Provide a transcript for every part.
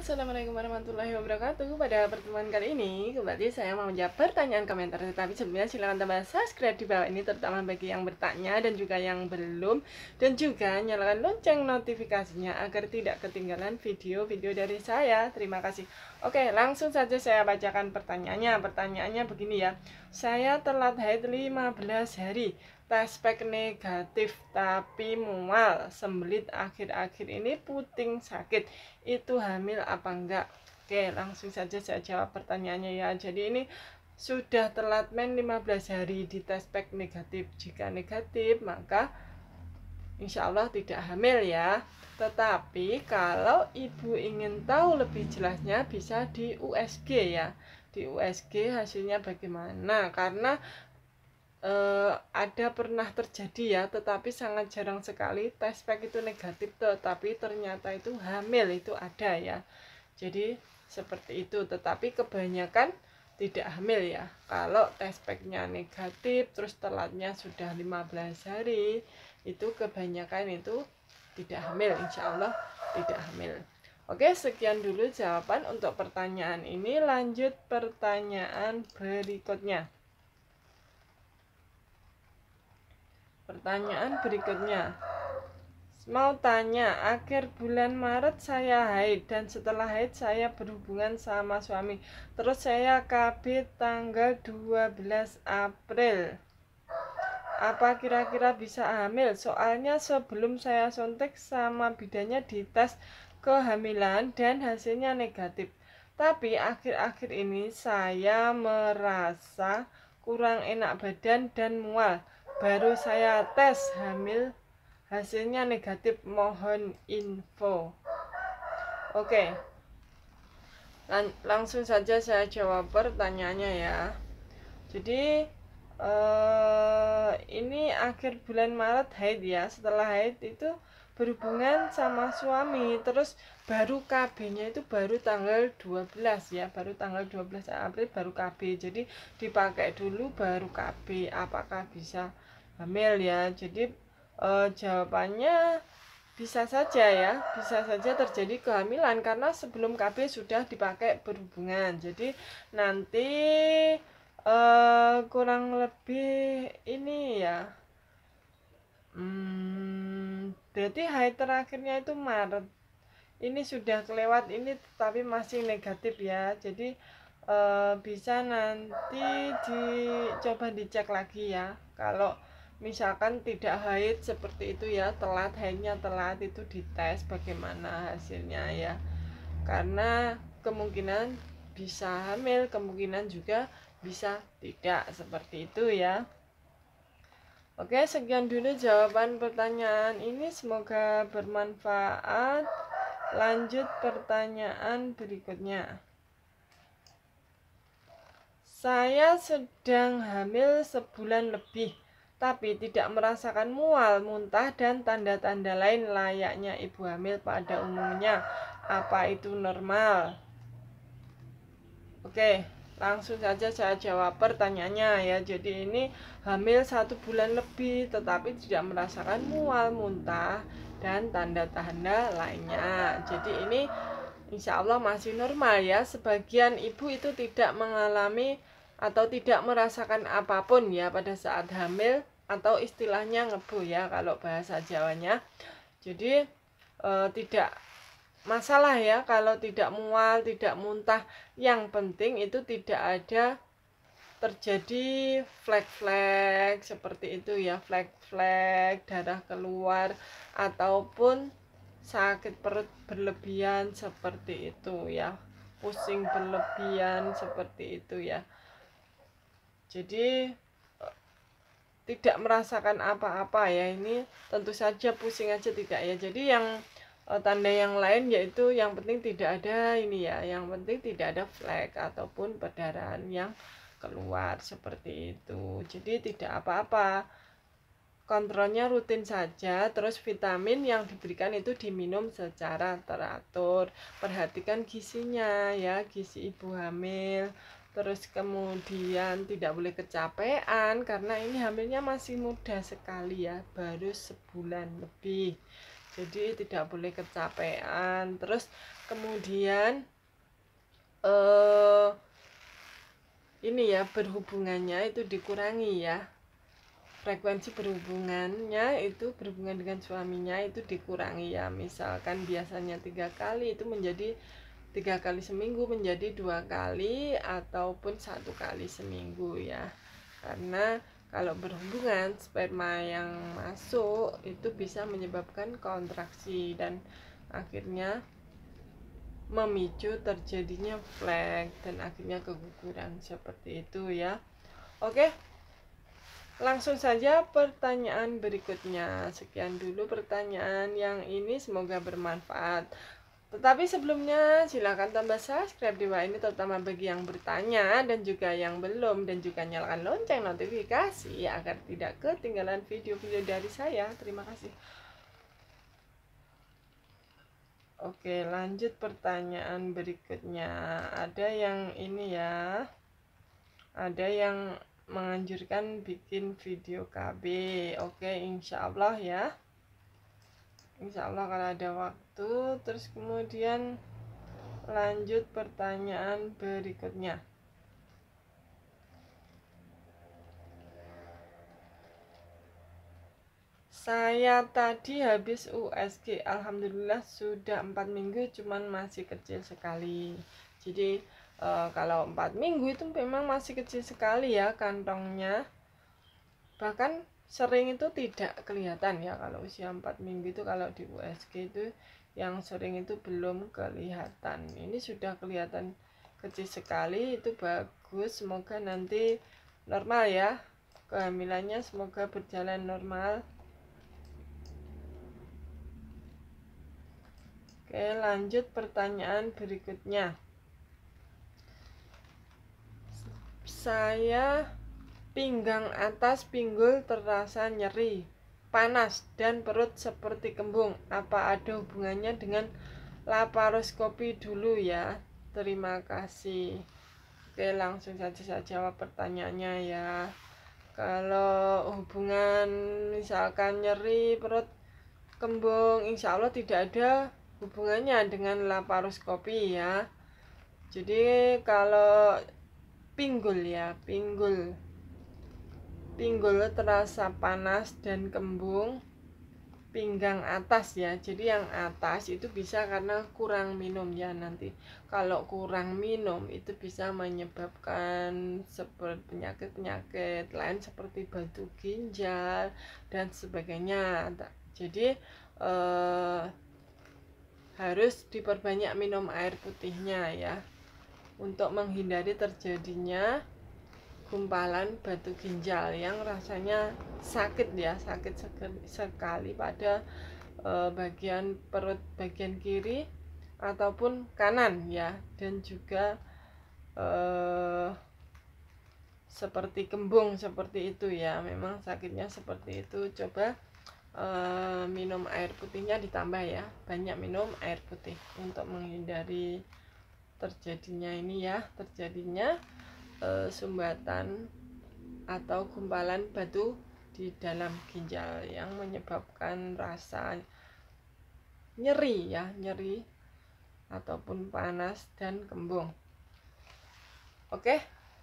Assalamualaikum warahmatullahi wabarakatuh Pada pertemuan kali ini Kembali saya mau menjawab pertanyaan komentar Tetapi sebelumnya silahkan tambah subscribe di bawah ini Terutama bagi yang bertanya dan juga yang belum Dan juga nyalakan lonceng notifikasinya Agar tidak ketinggalan video-video dari saya Terima kasih Oke, langsung saja saya bacakan pertanyaannya. Pertanyaannya begini ya. Saya telat haid 15 hari, tes negatif tapi mual, sembelit akhir-akhir ini puting sakit. Itu hamil apa enggak? Oke, langsung saja saya jawab pertanyaannya ya. Jadi ini sudah telat men 15 hari di tes pack negatif. Jika negatif, maka insya Allah tidak hamil ya. Tetapi kalau ibu ingin tahu lebih jelasnya bisa di USG ya. Di USG hasilnya bagaimana? Karena e, ada pernah terjadi ya, tetapi sangat jarang sekali tes pack itu negatif tetapi ternyata itu hamil itu ada ya. Jadi seperti itu, tetapi kebanyakan tidak hamil ya. Kalau tes packnya negatif terus telatnya sudah 15 hari, itu kebanyakan itu tidak hamil insya Allah tidak hamil Oke sekian dulu jawaban untuk pertanyaan ini lanjut pertanyaan berikutnya Pertanyaan berikutnya Mau tanya, akhir bulan Maret saya haid dan setelah haid saya berhubungan sama suami. Terus saya KB tanggal 12 April apa kira-kira bisa hamil? Soalnya sebelum saya suntik sama bidannya dites kehamilan dan hasilnya negatif. Tapi akhir-akhir ini saya merasa kurang enak badan dan mual. Baru saya tes hamil, hasilnya negatif. Mohon info. Oke. lang langsung saja saya jawab pertanyaannya ya. Jadi Eh, ini akhir bulan Maret haid ya setelah haid itu berhubungan sama suami terus baru KB-nya itu baru tanggal 12 ya baru tanggal 12 April baru KB jadi dipakai dulu baru KB apakah bisa hamil ya jadi uh, jawabannya bisa saja ya bisa saja terjadi kehamilan karena sebelum KB sudah dipakai berhubungan jadi nanti Eh, kurang lebih ini ya hmm, berarti high terakhirnya itu Maret ini sudah kelewat ini tapi masih negatif ya jadi uh, bisa nanti dicoba dicek lagi ya kalau misalkan tidak haid seperti itu ya telat haidnya telat itu dites bagaimana hasilnya ya karena kemungkinan bisa hamil kemungkinan juga bisa tidak seperti itu ya Oke sekian dulu jawaban pertanyaan ini semoga bermanfaat lanjut pertanyaan berikutnya saya sedang hamil sebulan lebih tapi tidak merasakan mual, muntah, dan tanda-tanda lain layaknya ibu hamil pada umumnya. Apa itu normal? Oke. Langsung saja saya jawab pertanyaannya ya. Jadi ini hamil satu bulan lebih tetapi tidak merasakan mual, muntah dan tanda-tanda lainnya. Jadi ini insya Allah masih normal ya. Sebagian ibu itu tidak mengalami atau tidak merasakan apapun ya pada saat hamil atau istilahnya ngebu ya kalau bahasa Jawanya. Jadi e, tidak masalah ya kalau tidak mual, tidak muntah. Yang penting itu tidak ada terjadi flek-flek seperti itu ya, flek-flek, darah keluar ataupun sakit perut berlebihan seperti itu ya. Pusing berlebihan seperti itu ya. Jadi tidak merasakan apa-apa ya ini tentu saja pusing aja tidak ya jadi yang Eh, tanda yang lain yaitu yang penting tidak ada ini ya yang penting tidak ada flek ataupun perdarahan yang keluar seperti itu jadi tidak apa-apa kontrolnya rutin saja terus vitamin yang diberikan itu diminum secara teratur perhatikan gisinya ya gizi ibu hamil terus kemudian tidak boleh kecapean karena ini hamilnya masih muda sekali ya baru sebulan lebih jadi tidak boleh kecapean terus kemudian eh ini ya berhubungannya itu dikurangi ya frekuensi berhubungannya itu berhubungan dengan suaminya itu dikurangi ya misalkan biasanya tiga kali itu menjadi tiga kali seminggu menjadi dua kali ataupun satu kali seminggu ya karena kalau berhubungan sperma yang masuk itu bisa menyebabkan kontraksi dan akhirnya memicu terjadinya flek dan akhirnya keguguran seperti itu ya. Oke. Langsung saja pertanyaan berikutnya. Sekian dulu pertanyaan yang ini semoga bermanfaat. Tetapi sebelumnya silahkan tambah subscribe di bawah ini terutama bagi yang bertanya dan juga yang belum dan juga nyalakan lonceng notifikasi agar tidak ketinggalan video-video dari saya. Terima kasih. Oke lanjut pertanyaan berikutnya Ada yang ini ya Ada yang menganjurkan bikin video KB Oke insya Allah ya insya Allah kalau ada waktu terus kemudian lanjut pertanyaan berikutnya Saya tadi habis USG, alhamdulillah sudah empat minggu, cuman masih kecil sekali. Jadi e, kalau empat minggu itu memang masih kecil sekali ya kantongnya. Bahkan sering itu tidak kelihatan ya kalau usia 4 minggu itu kalau di USG itu yang sering itu belum kelihatan ini sudah kelihatan kecil sekali itu bagus semoga nanti normal ya kehamilannya semoga berjalan normal oke lanjut pertanyaan berikutnya saya Pinggang atas pinggul terasa nyeri, panas, dan perut seperti kembung. Apa ada hubungannya dengan laparoskopi dulu ya? Terima kasih. Oke, langsung saja saya jawab pertanyaannya ya. Kalau hubungan misalkan nyeri perut kembung, insya Allah tidak ada hubungannya dengan laparoskopi ya. Jadi kalau pinggul ya, pinggul pinggul terasa panas dan kembung pinggang atas ya jadi yang atas itu bisa karena kurang minum ya nanti kalau kurang minum itu bisa menyebabkan seperti penyakit-penyakit lain seperti batu ginjal dan sebagainya jadi eh, harus diperbanyak minum air putihnya ya untuk menghindari terjadinya gumpalan batu ginjal yang rasanya sakit ya sakit sekali pada eh, bagian perut bagian kiri ataupun kanan ya dan juga e, seperti kembung seperti itu ya memang sakitnya seperti itu coba e, minum air putihnya ditambah ya banyak minum air putih untuk menghindari terjadinya ini ya terjadinya uh, sumbatan atau gumpalan batu di dalam ginjal yang menyebabkan rasa nyeri ya nyeri ataupun panas dan kembung oke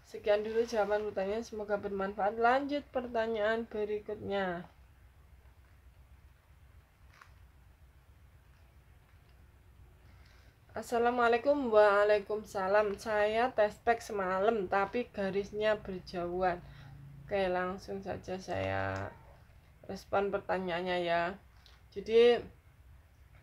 sekian dulu jawaban pertanyaan semoga bermanfaat lanjut pertanyaan berikutnya Assalamualaikum Waalaikumsalam Saya tespek semalam Tapi garisnya berjauhan Oke langsung saja saya Respon pertanyaannya ya Jadi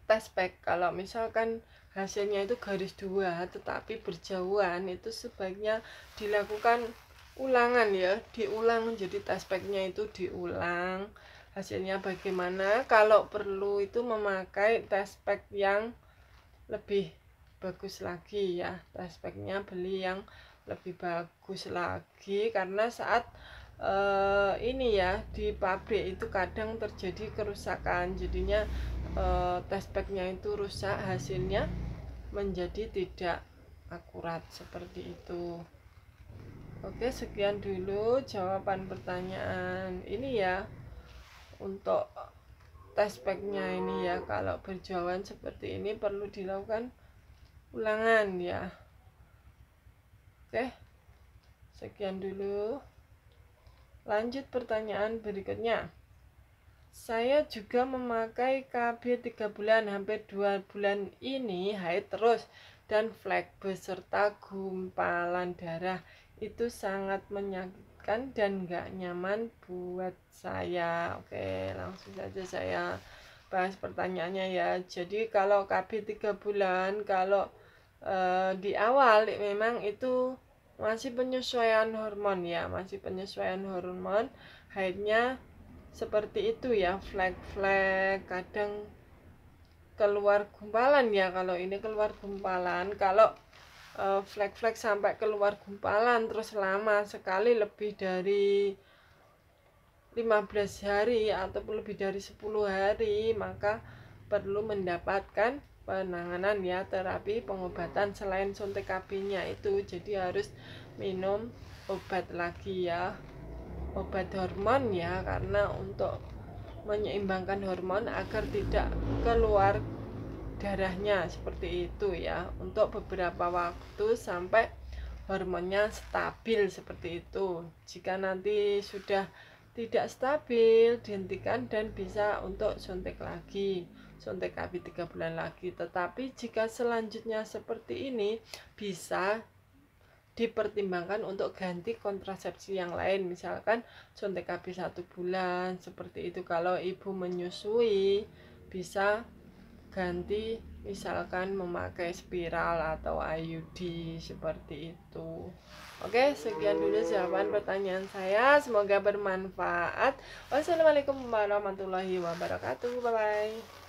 tespek kalau misalkan Hasilnya itu garis dua Tetapi berjauhan itu sebaiknya Dilakukan ulangan ya Diulang jadi tespeknya itu Diulang hasilnya bagaimana kalau perlu itu memakai tespek yang lebih bagus lagi ya prospeknya beli yang lebih bagus lagi karena saat uh, ini ya di pabrik itu kadang terjadi kerusakan jadinya uh, eh, test packnya itu rusak hasilnya menjadi tidak akurat seperti itu oke sekian dulu jawaban pertanyaan ini ya untuk test packnya ini ya kalau berjauhan seperti ini perlu dilakukan ulangan ya oke sekian dulu lanjut pertanyaan berikutnya saya juga memakai KB 3 bulan hampir 2 bulan ini haid terus dan flek beserta gumpalan darah itu sangat menyakitkan dan gak nyaman buat saya oke langsung saja saya bahas pertanyaannya ya jadi kalau KB 3 bulan kalau Eh, di awal memang itu masih penyesuaian hormon ya masih penyesuaian hormon haidnya seperti itu ya flag-flag kadang keluar gumpalan ya kalau ini keluar gumpalan kalau eh, flag-flag sampai keluar gumpalan terus lama sekali lebih dari 15 hari ataupun lebih dari 10 hari maka perlu mendapatkan penanganan ya terapi pengobatan selain suntik KB-nya itu jadi harus minum obat lagi ya obat hormon ya karena untuk menyeimbangkan hormon agar tidak keluar darahnya seperti itu ya untuk beberapa waktu sampai hormonnya stabil seperti itu jika nanti sudah tidak stabil dihentikan dan bisa untuk suntik lagi suntik KB 3 bulan lagi. Tetapi jika selanjutnya seperti ini bisa dipertimbangkan untuk ganti kontrasepsi yang lain misalkan suntik KB satu bulan seperti itu kalau ibu menyusui bisa ganti misalkan memakai spiral atau IUD seperti itu Oke sekian dulu jawaban pertanyaan saya semoga bermanfaat Wassalamualaikum warahmatullahi wabarakatuh bye bye